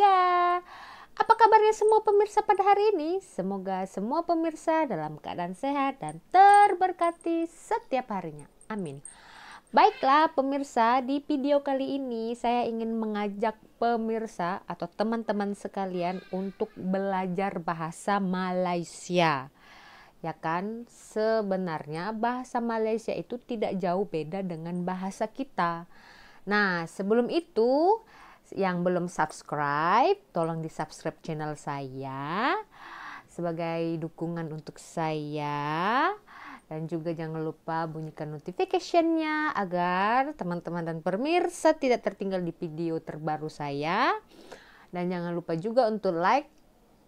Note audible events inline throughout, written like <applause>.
keluarga. Apa kabarnya semua pemirsa pada hari ini? Semoga semua pemirsa dalam keadaan sehat dan terberkati setiap harinya. Amin. Baiklah pemirsa, di video kali ini saya ingin mengajak pemirsa atau teman-teman sekalian untuk belajar bahasa Malaysia. Ya kan? Sebenarnya bahasa Malaysia itu tidak jauh beda dengan bahasa kita. Nah, sebelum itu yang belum subscribe, tolong di-subscribe channel saya sebagai dukungan untuk saya. Dan juga jangan lupa bunyikan notificationnya agar teman-teman dan pemirsa tidak tertinggal di video terbaru saya. Dan jangan lupa juga untuk like,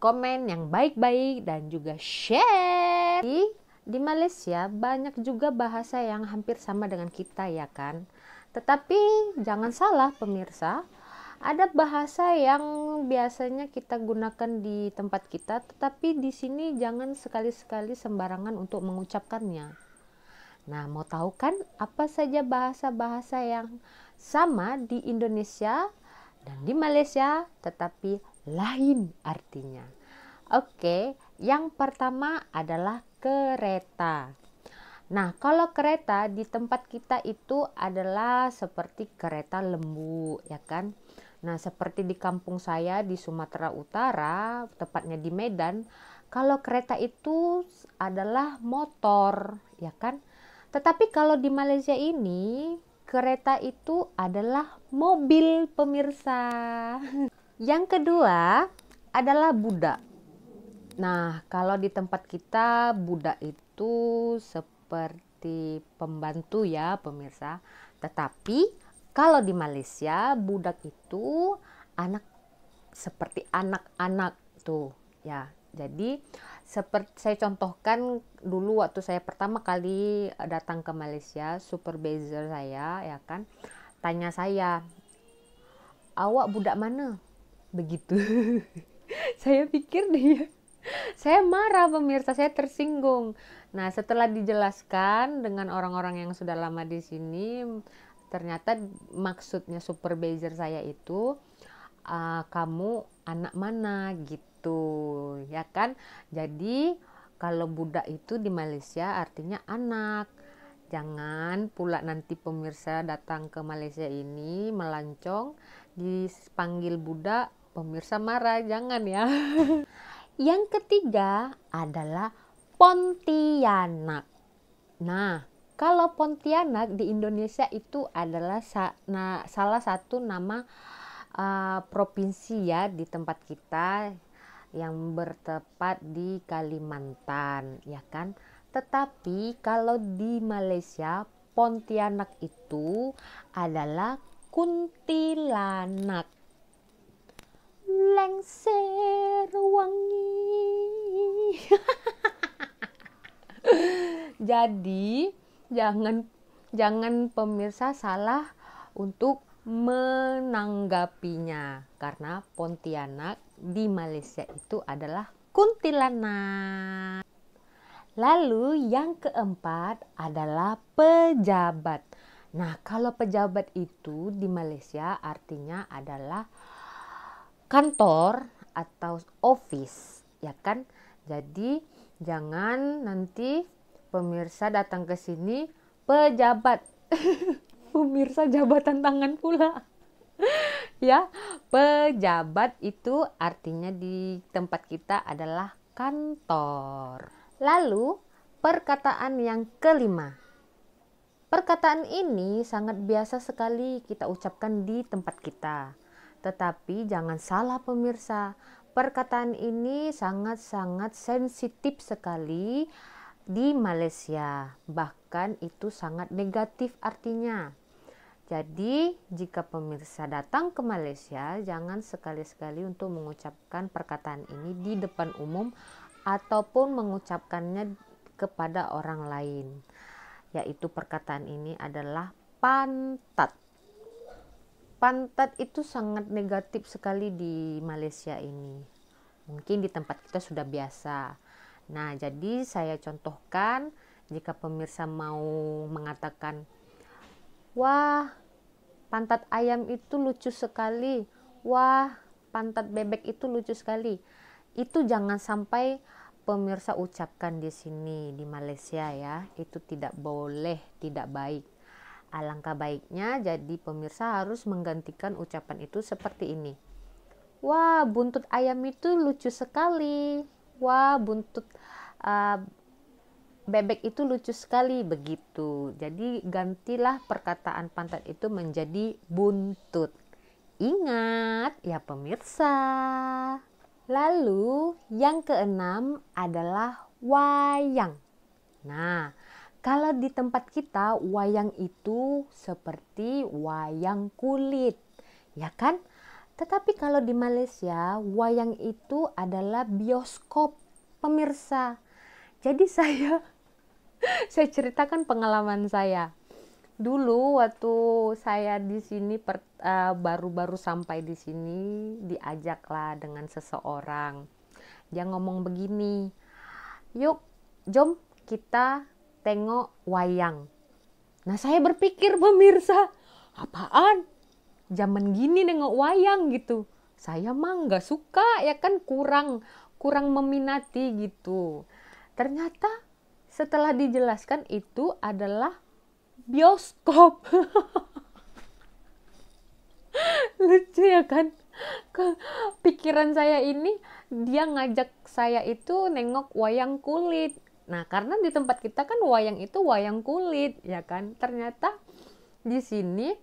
komen yang baik-baik, dan juga share. Di, di Malaysia banyak juga bahasa yang hampir sama dengan kita ya kan. Tetapi jangan salah pemirsa, ada bahasa yang biasanya kita gunakan di tempat kita, tetapi di sini jangan sekali-sekali sembarangan untuk mengucapkannya. Nah, mau tahu kan apa saja bahasa-bahasa yang sama di Indonesia dan di Malaysia tetapi lain artinya? Oke, yang pertama adalah kereta. Nah, kalau kereta di tempat kita itu adalah seperti kereta lembu, ya kan? Nah, seperti di kampung saya di Sumatera Utara, tepatnya di Medan, kalau kereta itu adalah motor, ya kan? Tetapi kalau di Malaysia ini, kereta itu adalah mobil pemirsa. <laughs> Yang kedua adalah budak. Nah, kalau di tempat kita budak itu seperti pembantu ya, pemirsa. Tetapi kalau di Malaysia budak itu anak seperti anak-anak tuh ya. Jadi seperti saya contohkan dulu waktu saya pertama kali eh, datang ke Malaysia, supervisor saya ya kan tanya saya, "Awak budak mana?" begitu. <laughs> saya pikir dia saya marah pemirsa, saya tersinggung. Nah, setelah dijelaskan dengan orang-orang yang sudah lama di sini ternyata maksudnya supervisor saya itu uh, kamu anak mana gitu ya kan jadi kalau budak itu di Malaysia artinya anak jangan pula nanti pemirsa datang ke Malaysia ini melancong dipanggil budak pemirsa marah jangan ya <laughs> yang ketiga adalah Pontianak nah kalau Pontianak di Indonesia itu adalah sa nah, salah satu nama uh, provinsi ya di tempat kita yang bertepat di Kalimantan, ya kan? Tetapi kalau di Malaysia Pontianak itu adalah kuntilanak. Lengser wangi. <laughs> Jadi jangan jangan pemirsa salah untuk menanggapinya karena Pontianak di Malaysia itu adalah kuntilanak. Lalu yang keempat adalah pejabat. Nah, kalau pejabat itu di Malaysia artinya adalah kantor atau office, ya kan? Jadi jangan nanti Pemirsa datang ke sini pejabat. <laughs> Pemirsa jabatan tangan pula. <laughs> ya, pejabat itu artinya di tempat kita adalah kantor. Lalu, perkataan yang kelima. Perkataan ini sangat biasa sekali kita ucapkan di tempat kita. Tetapi jangan salah pemirsa, perkataan ini sangat-sangat sensitif sekali di Malaysia. Bahkan itu sangat negatif artinya. Jadi, jika pemirsa datang ke Malaysia, jangan sekali-sekali untuk mengucapkan perkataan ini di depan umum ataupun mengucapkannya kepada orang lain. Yaitu perkataan ini adalah pantat. Pantat itu sangat negatif sekali di Malaysia ini. Mungkin di tempat kita sudah biasa Nah, jadi saya contohkan jika pemirsa mau mengatakan, "Wah, pantat ayam itu lucu sekali. Wah, pantat bebek itu lucu sekali." Itu jangan sampai pemirsa ucapkan di sini di Malaysia ya. Itu tidak boleh, tidak baik. Alangkah baiknya jadi pemirsa harus menggantikan ucapan itu seperti ini. Wah, buntut ayam itu lucu sekali wah buntut uh, bebek itu lucu sekali begitu. Jadi gantilah perkataan pantat itu menjadi buntut. Ingat ya pemirsa. Lalu yang keenam adalah wayang. Nah, kalau di tempat kita wayang itu seperti wayang kulit. Ya kan? Tetapi kalau di Malaysia, wayang itu adalah bioskop pemirsa. Jadi <laughs> saya saya ceritakan pengalaman saya. Dulu waktu saya di sini eh, baru-baru sampai di sini diajaklah dengan seseorang. Dia ngomong begini, "Yuk, jom kita tengok wayang." Nah, saya berpikir pemirsa, apaan? zaman gini nengok wayang gitu saya mah nggak suka ya kan kurang kurang meminati gitu ternyata setelah dijelaskan itu adalah bioskop <laughs> lucu ya kan pikiran saya ini dia ngajak saya itu nengok wayang kulit nah karena di tempat kita kan wayang itu wayang kulit ya kan ternyata di sini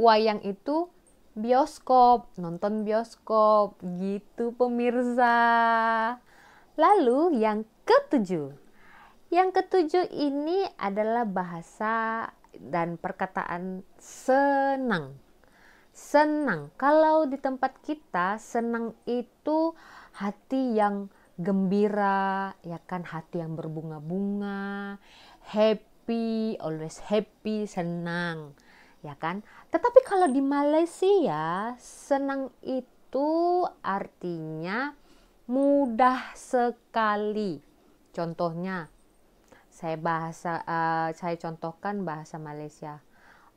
wayang itu bioskop, nonton bioskop gitu pemirsa. Lalu yang ketujuh. Yang ketujuh ini adalah bahasa dan perkataan senang. Senang. Kalau di tempat kita senang itu hati yang gembira, ya kan hati yang berbunga-bunga, happy, always happy, senang ya kan? Tetapi kalau di Malaysia, senang itu artinya mudah sekali. Contohnya, saya bahasa uh, saya contohkan bahasa Malaysia.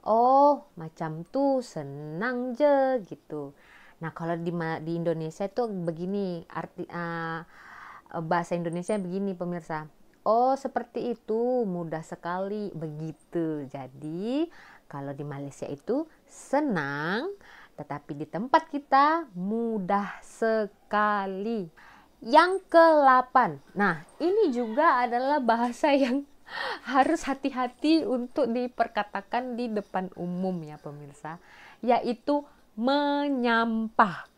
Oh, macam tuh senang je gitu. Nah, kalau di di Indonesia itu begini arti uh, bahasa Indonesia begini pemirsa. Oh, seperti itu, mudah sekali begitu. Jadi, kalau di Malaysia itu senang, tetapi di tempat kita mudah sekali. Yang ke-8. Nah, ini juga adalah bahasa yang <laughs> harus hati-hati untuk diperkatakan di depan umum ya pemirsa, yaitu menyampah.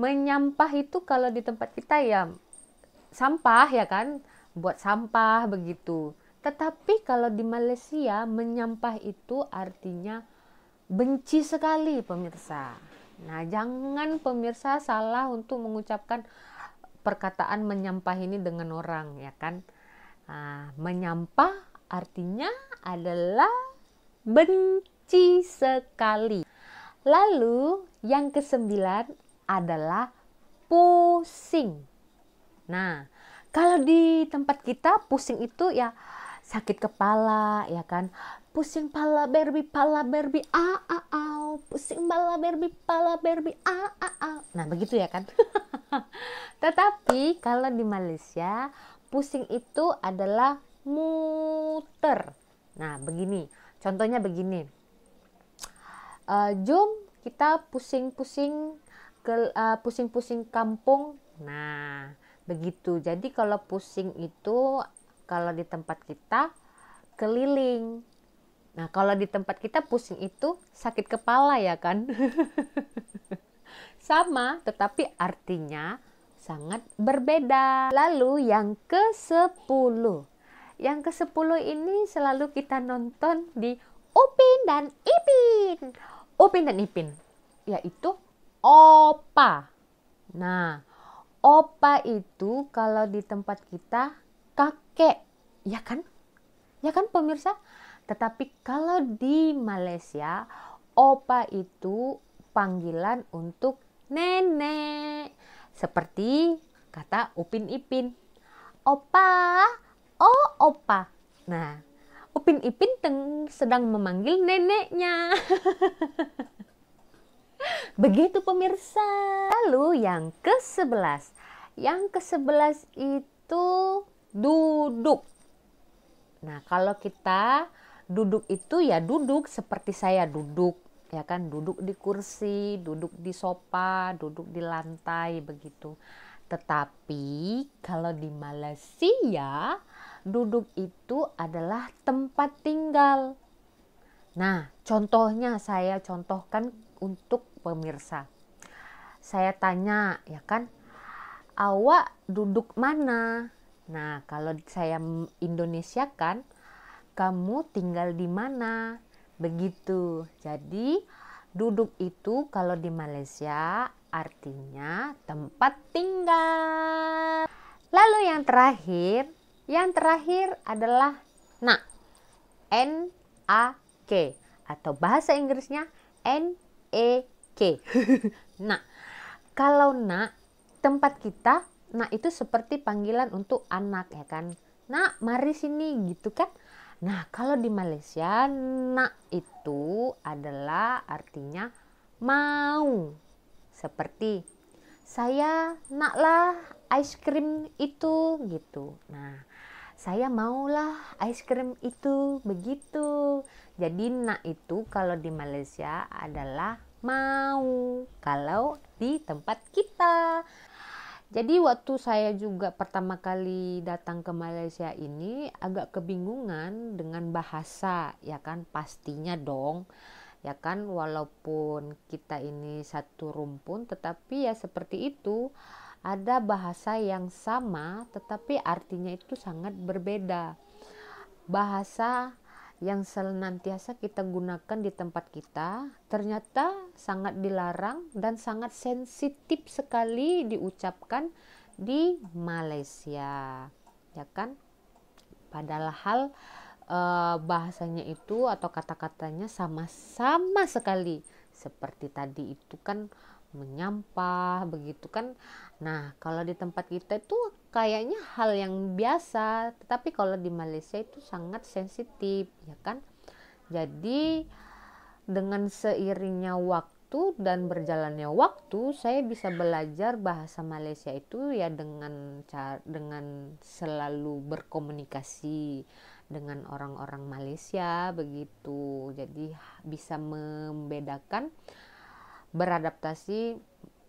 Menyampah itu kalau di tempat kita ya sampah ya kan, buat sampah begitu. Tetapi kalau di Malaysia menyampah itu artinya benci sekali pemirsa. Nah, jangan pemirsa salah untuk mengucapkan perkataan menyampah ini dengan orang ya kan. Nah, menyampah artinya adalah benci sekali. Lalu yang kesembilan adalah pusing. Nah, kalau di tempat kita pusing itu ya sakit kepala ya kan pusing pala berbi pala berbi a a a pusing pala berbi pala berbi a a a nah begitu ya kan <laughs> tetapi kalau di Malaysia pusing itu adalah muter nah begini contohnya begini uh, jom kita pusing-pusing ke uh, pusing-pusing kampung nah begitu jadi kalau pusing itu kalau di tempat kita keliling. Nah, kalau di tempat kita pusing itu sakit kepala ya kan? <laughs> Sama, tetapi artinya sangat berbeda. Lalu yang ke-10. Yang ke-10 ini selalu kita nonton di Upin dan Ipin. Upin dan Ipin, yaitu opa. Nah, opa itu kalau di tempat kita oke ya kan? Ya kan pemirsa? Tetapi kalau di Malaysia, opa itu panggilan untuk nenek. Seperti kata Upin Ipin. Opa, oh opa. Nah, Upin Ipin teng sedang memanggil neneknya. <laughs> Begitu pemirsa. Lalu yang ke sebelas Yang ke sebelas itu duduk. Nah, kalau kita duduk itu ya duduk seperti saya duduk, ya kan? Duduk di kursi, duduk di sofa, duduk di lantai begitu. Tetapi kalau di Malaysia, duduk itu adalah tempat tinggal. Nah, contohnya saya contohkan untuk pemirsa. Saya tanya, ya kan? Awak duduk mana? Nah, kalau saya Indonesia kan, kamu tinggal di mana? Begitu. Jadi, duduk itu kalau di Malaysia artinya tempat tinggal. Lalu yang terakhir, yang terakhir adalah nak. N A K atau bahasa Inggrisnya N E K. <laughs> nah, kalau nak tempat kita nah itu seperti panggilan untuk anak ya kan nak mari sini gitu kan nah kalau di Malaysia nak itu adalah artinya mau seperti saya naklah ice cream itu gitu nah saya maulah ice cream itu begitu. Jadi nak itu kalau di Malaysia adalah mau kalau di tempat kita. Jadi waktu saya juga pertama kali datang ke Malaysia ini agak kebingungan dengan bahasa, ya kan pastinya dong. Ya kan walaupun kita ini satu rumpun tetapi ya seperti itu ada bahasa yang sama tetapi artinya itu sangat berbeda. Bahasa yang senantiasa kita gunakan di tempat kita ternyata sangat dilarang dan sangat sensitif sekali diucapkan di Malaysia ya kan padahal e, bahasanya itu atau kata-katanya sama-sama sekali seperti tadi itu kan menyampah begitu kan nah kalau di tempat kita itu kayaknya hal yang biasa tetapi kalau di Malaysia itu sangat sensitif ya kan jadi dengan seiringnya waktu dan berjalannya waktu saya bisa belajar bahasa Malaysia itu ya dengan dengan selalu berkomunikasi dengan orang-orang Malaysia begitu jadi bisa membedakan beradaptasi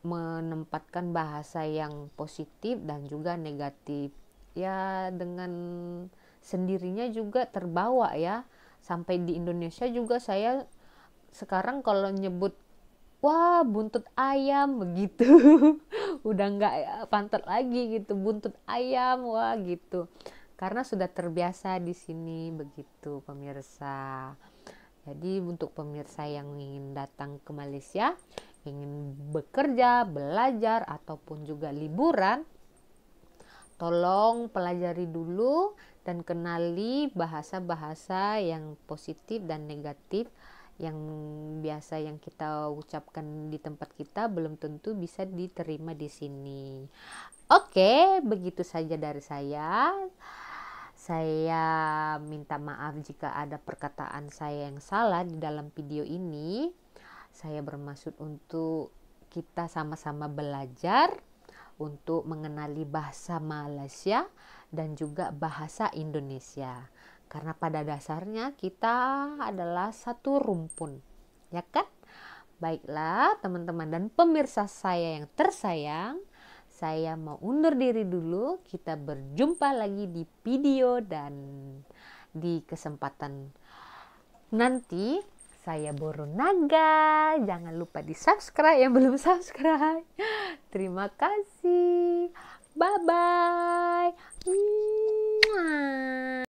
menempatkan bahasa yang positif dan juga negatif ya dengan sendirinya juga terbawa ya sampai di Indonesia juga saya sekarang kalau nyebut wah buntut ayam begitu <laughs> udah nggak eh, pantat lagi gitu buntut ayam wah gitu karena sudah terbiasa di sini begitu pemirsa jadi untuk pemirsa yang ingin datang ke Malaysia, ingin bekerja, belajar ataupun juga liburan, tolong pelajari dulu dan kenali bahasa-bahasa yang positif dan negatif yang biasa yang kita ucapkan di tempat kita belum tentu bisa diterima di sini. Oke, begitu saja dari saya. Saya minta maaf jika ada perkataan saya yang salah di dalam video ini. Saya bermaksud untuk kita sama-sama belajar untuk mengenali bahasa Malaysia dan juga bahasa Indonesia. Karena pada dasarnya kita adalah satu rumpun, ya kan? Baiklah, teman-teman dan pemirsa saya yang tersayang, saya mau undur diri dulu. Kita berjumpa lagi di video dan di kesempatan nanti saya Boru Naga. Jangan lupa di subscribe yang belum subscribe. Terima kasih. Bye bye.